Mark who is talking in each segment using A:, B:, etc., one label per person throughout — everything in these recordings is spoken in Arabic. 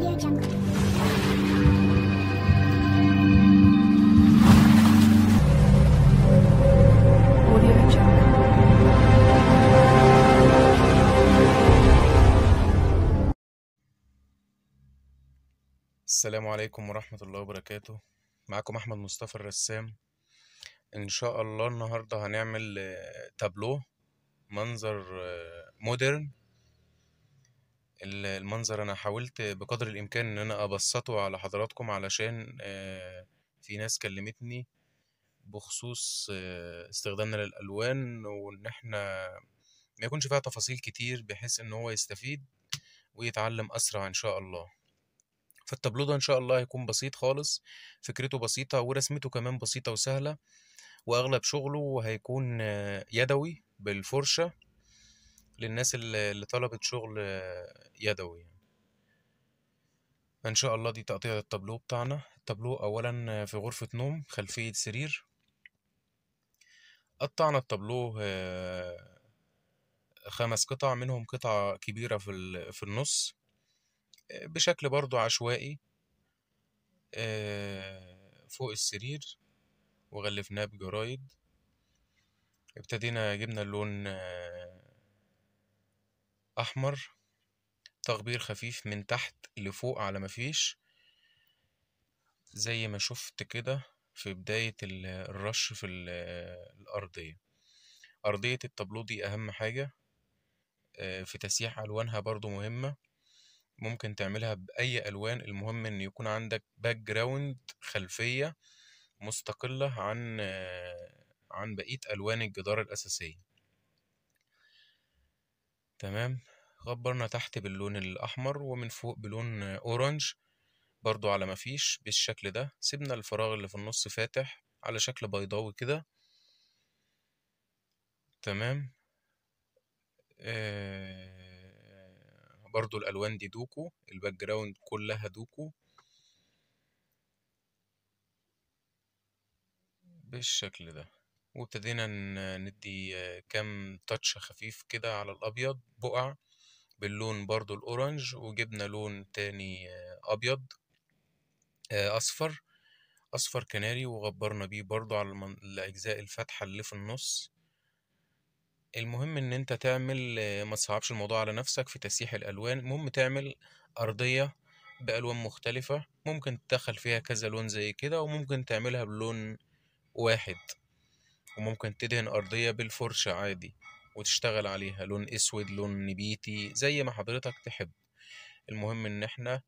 A: Audio Jungle. السلام عليكم ورحمة الله وبركاته معكم أحمد مصطفى الرسام إن شاء الله النهاردة هنعمل آه، تابلو منظر مودرن آه، ال- المنظر أنا حاولت بقدر الإمكان إن أنا أبسطه على حضراتكم علشان في ناس كلمتني بخصوص استخدامنا للألوان وإن إحنا ما يكونش فيها تفاصيل كتير بحيث إن هو يستفيد ويتعلم أسرع إن شاء الله فالتابلو ده إن شاء الله هيكون بسيط خالص فكرته بسيطة ورسمته كمان بسيطة وسهلة وأغلب شغله هيكون يدوي بالفرشة للناس اللي طلبت شغل يدوي يعني. ان شاء الله دي تقطيع التابلو بتاعنا التابلو اولا في غرفة نوم خلفية سرير قطعنا التابلو آه، خمس قطع منهم قطعة كبيرة في في النص آه، بشكل برضو عشوائي آه، فوق السرير وغلفناه بجرايد ابتدينا جبنا اللون أحمر تغبير خفيف من تحت لفوق على مفيش زي ما شفت كده في بداية الرش في الأرضية أرضية التابلو دي أهم حاجة آه، في تسييح ألوانها برضو مهمة ممكن تعملها بأي ألوان المهم إن يكون عندك باك جراوند خلفية مستقلة عن آه، عن بقية ألوان الجدار الأساسية تمام غبرنا تحت باللون الأحمر ومن فوق بلون أورنج برضو على ما فيش بالشكل ده سيبنا الفراغ اللي في النص فاتح على شكل بيضاوي كده تمام آه برضو الألوان دي دوكو الباك جراوند كلها دوكو بالشكل ده وابتدينا ندي كام تاتش خفيف كده على الأبيض بقع باللون برضو الأورنج وجبنا لون تاني أبيض آه، أصفر أصفر كناري وغبرنا بيه برضو على الأجزاء الفاتحة اللي في النص المهم إن أنت تعمل آه، ما تصعبش الموضوع على نفسك في تسييح الألوان المهم تعمل أرضية بألوان مختلفة ممكن تدخل فيها كذا لون زي كده وممكن تعملها بلون واحد وممكن تدهن أرضية بالفرشة عادي وتشتغل عليها لون أسود لون نبيتي زي ما حضرتك تحب المهم إن إحنا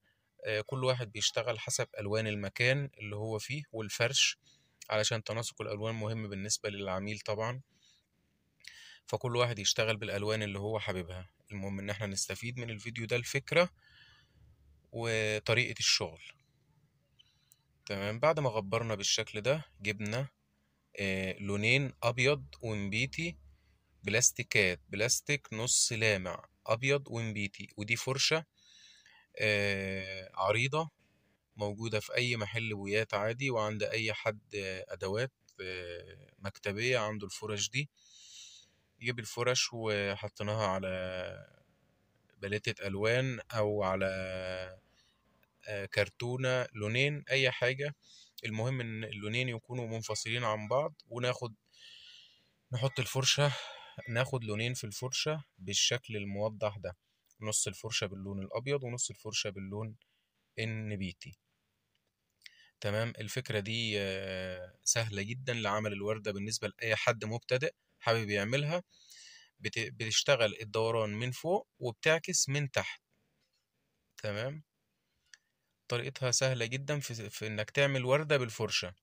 A: آه، كل واحد بيشتغل حسب ألوان المكان اللي هو فيه والفرش علشان تناسق الألوان مهم بالنسبة للعميل طبعا فكل واحد يشتغل بالألوان اللي هو حاببها المهم إن إحنا نستفيد من الفيديو ده الفكرة وطريقة الشغل تمام بعد ما غبرنا بالشكل ده جبنا آه، لونين ابيض ونبيتي بلاستيكات بلاستيك نص لامع ابيض ونبيتي ودي فرشه آه، عريضه موجوده في اي محل بويات عادي وعند اي حد آه، ادوات مكتبيه عنده الفرش دي جيب الفرش وحطيناها على بلاتة ألوان أو على كرتونة لونين أي حاجة المهم ان اللونين يكونوا منفصلين عن بعض وناخد نحط الفرشة ناخد لونين في الفرشة بالشكل الموضح ده نص الفرشة باللون الأبيض ونص الفرشة باللون النبيتي تمام الفكرة دي آه، سهلة جدا لعمل الوردة بالنسبة لأي حد مبتدئ حابب يعملها بتشتغل الدوران من فوق وبتعكس من تحت تمام طريقتها سهلة جدا في, في إنك تعمل وردة بالفرشة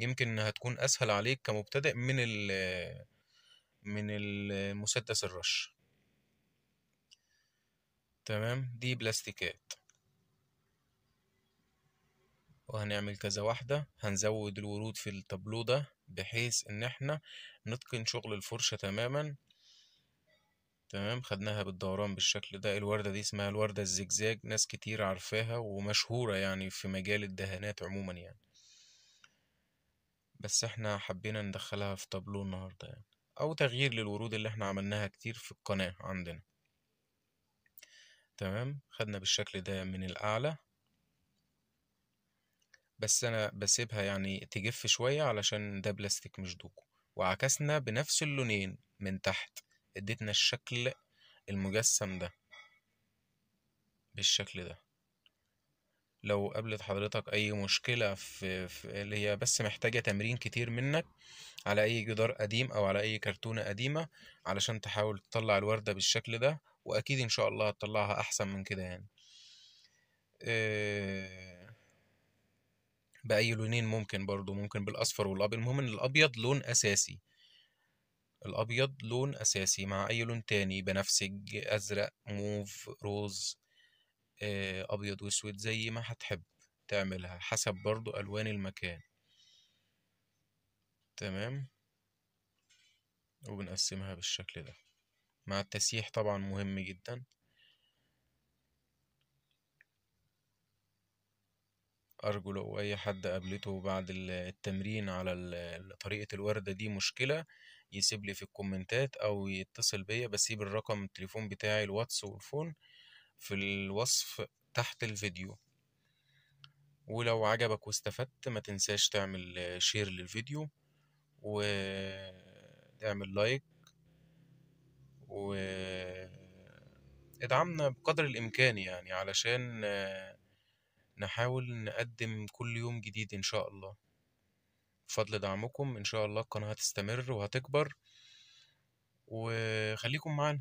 A: يمكن هتكون أسهل عليك كمبتدئ من ال من المسدس الرش تمام دي بلاستيكات وهنعمل كذا واحدة هنزود الورود في التابلو ده بحيث إن احنا نتقن شغل الفرشة تماما تمام خدناها بالدوران بالشكل ده الوردة دي اسمها الوردة الزجزاج ناس كتير عارفاها ومشهورة يعني في مجال الدهانات عموما يعني بس احنا حبينا ندخلها في طابلو النهاردة يعني او تغيير للورود اللي احنا عملناها كتير في القناة عندنا تمام خدنا بالشكل ده من الاعلى بس انا بسيبها يعني تجف شوية علشان ده بلاستيك مش دوكو وعكسنا بنفس اللونين من تحت اديتنا الشكل المجسم ده بالشكل ده لو قابلت حضرتك اي مشكلة في, في اللي هي بس محتاجة تمرين كتير منك على اي جدار قديم او على اي كرتونة قديمة علشان تحاول تطلع الوردة بالشكل ده واكيد ان شاء الله هتطلعها احسن من كده يعني آه، باي لونين ممكن برضو ممكن بالاصفر والابيض المهم ان الابيض لون اساسي الأبيض لون أساسي مع أي لون تاني بنفسج أزرق موف روز آه، أبيض وأسود زي ما هتحب تعملها حسب برضو ألوان المكان تمام وبنقسمها بالشكل ده مع التسيح طبعا مهم جدا أرجو لو أي حد قابلته بعد التمرين على طريقة الوردة دي مشكلة يسيب لي في الكومنتات او يتصل بيا بسيب الرقم التليفون بتاعي الواتس والفون في الوصف تحت الفيديو ولو عجبك واستفدت ما تنساش تعمل شير للفيديو وتعمل لايك و ادعمنا بقدر الامكان يعني علشان نحاول نقدم كل يوم جديد ان شاء الله بفضل دعمكم ان شاء الله القناه هتستمر وهتكبر وخليكم معانا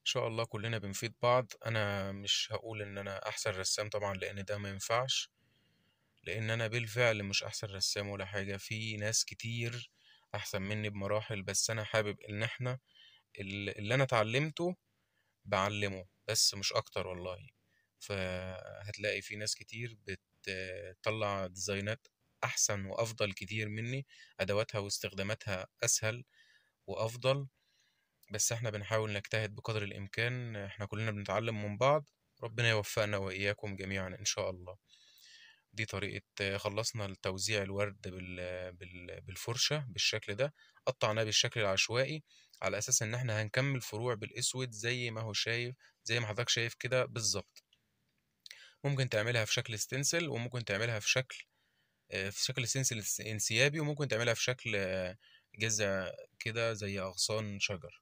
A: ان شاء الله كلنا بنفيد بعض انا مش هقول ان انا احسن رسام طبعا لان ده ما ينفعش لان انا بالفعل مش احسن رسام ولا حاجه في ناس كتير احسن مني بمراحل بس انا حابب ان احنا اللي انا اتعلمته بعلمه بس مش اكتر والله فهتلاقي في ناس كتير بت تطلع ديزاينات احسن وافضل كتير مني ادواتها واستخداماتها اسهل وافضل بس احنا بنحاول نجتهد بقدر الامكان احنا كلنا بنتعلم من بعض ربنا يوفقنا واياكم جميعا ان شاء الله دي طريقة خلصنا توزيع الورد بالفرشة بالشكل ده قطعناه بالشكل العشوائي على أساس إن احنا هنكمل فروع بالأسود زي ما هو شايف زي ما حضرتك شايف كده بالظبط ممكن تعملها في شكل ستنسل وممكن تعملها في شكل آه، في شكل ستنسل انسيابي وممكن تعملها في شكل آه، جزء كده زي أغصان شجر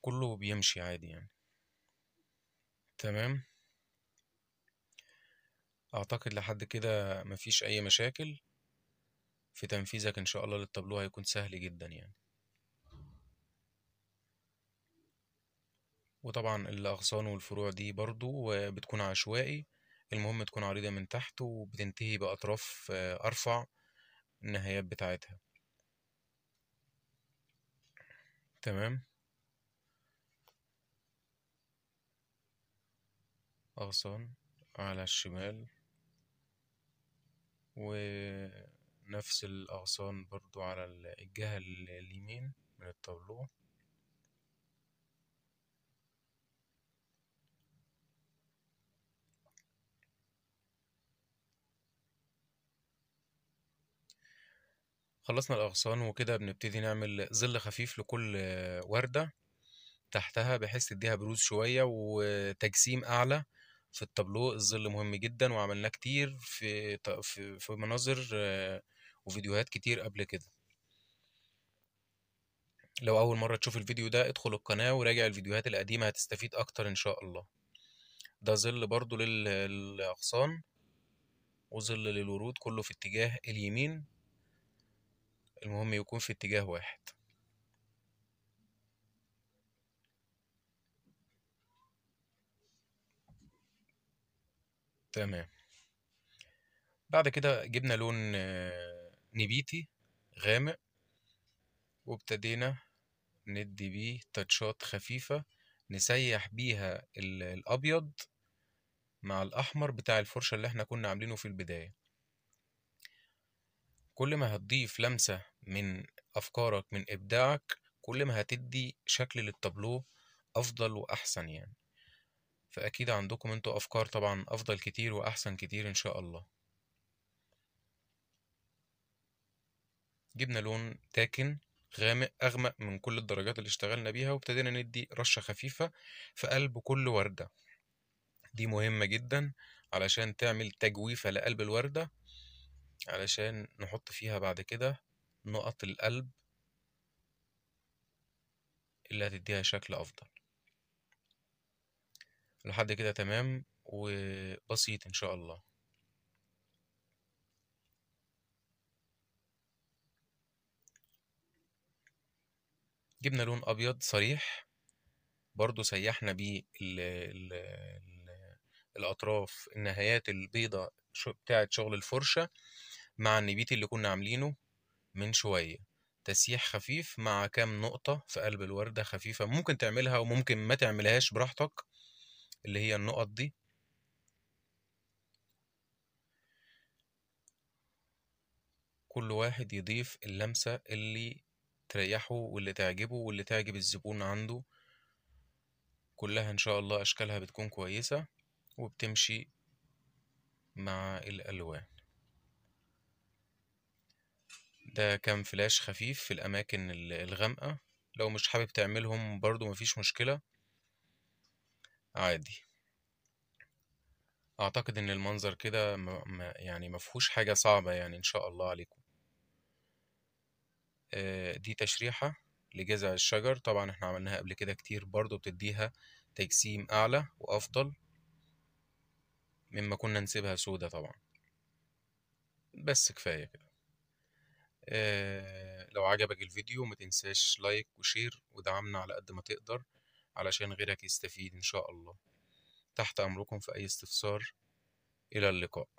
A: كله بيمشي عادي يعني تمام أعتقد لحد كده مفيش أي مشاكل في تنفيذك إن شاء الله للتابلو هيكون سهل جدا يعني وطبعا الأغصان والفروع دي برضو بتكون عشوائي المهم تكون عريضة من تحت وبتنتهي بأطراف آه، أرفع النهايات بتاعتها تمام أغصان على الشمال ونفس الأغصان برضو على الجهة اليمين من الطابلوه خلصنا الأغصان وكده بنبتدي نعمل ظل خفيف لكل وردة تحتها بحيث تديها بروز شوية وتجسيم أعلى في التابلو الظل مهم جدا وعملناه كتير في في في مناظر آه، وفيديوهات كتير قبل كده لو أول مرة تشوف الفيديو ده ادخل القناة وراجع الفيديوهات القديمة هتستفيد أكتر إن شاء الله ده ظل برضو للأغصان وظل للورود كله في اتجاه اليمين المهم يكون في اتجاه واحد تمام بعد كده جبنا لون آه، نبيتي غامق وابتدينا ندي بيه تاتشات خفيفة نسيح بيها الأبيض مع الأحمر بتاع الفرشة اللي احنا كنا عاملينه في البداية كل ما هتضيف لمسة من أفكارك من إبداعك كل ما هتدي شكل للتابلو أفضل وأحسن يعني فأكيد عندكم انتوا أفكار طبعا أفضل كتير وأحسن كتير إن شاء الله جبنا لون تاكن غامق أغمق من كل الدرجات اللي اشتغلنا بيها وابتدينا ندي رشة خفيفة في قلب كل وردة دي مهمة جدا علشان تعمل تجويفة لقلب الوردة علشان نحط فيها بعد كده نقط القلب اللي هتديها شكل أفضل لحد كده تمام وبسيط إن شاء الله جبنا لون أبيض صريح برضو سيحنا بيه الاطراف النهايات البيضة بتاعة شغل الفرشة مع النبيت اللي كنا عاملينه من شوية تسييح خفيف مع كام نقطة في قلب الوردة خفيفة ممكن تعملها وممكن ما تعملهاش براحتك اللي هي النقط دي كل واحد يضيف اللمسة اللي تريحه واللي تعجبه واللي تعجب الزبون عنده كلها إن شاء الله أشكالها بتكون كويسة وبتمشي مع الألوان ده كان فلاش خفيف في الأماكن الغامقة لو مش حابب تعملهم برضو مفيش مشكلة عادي أعتقد إن المنظر كده يعني مفهوش حاجة صعبة يعني إن شاء الله عليكم آه، دي تشريحة لجذع الشجر طبعا احنا عملناها قبل كده كتير برضو بتديها تجسيم أعلى وأفضل مما كنا نسيبها سودة طبعا بس كفاية كده آه لو عجبك الفيديو ما تنساش لايك وشير ودعمنا على قد ما تقدر علشان غيرك يستفيد إن شاء الله تحت أمركم في أي استفسار إلى اللقاء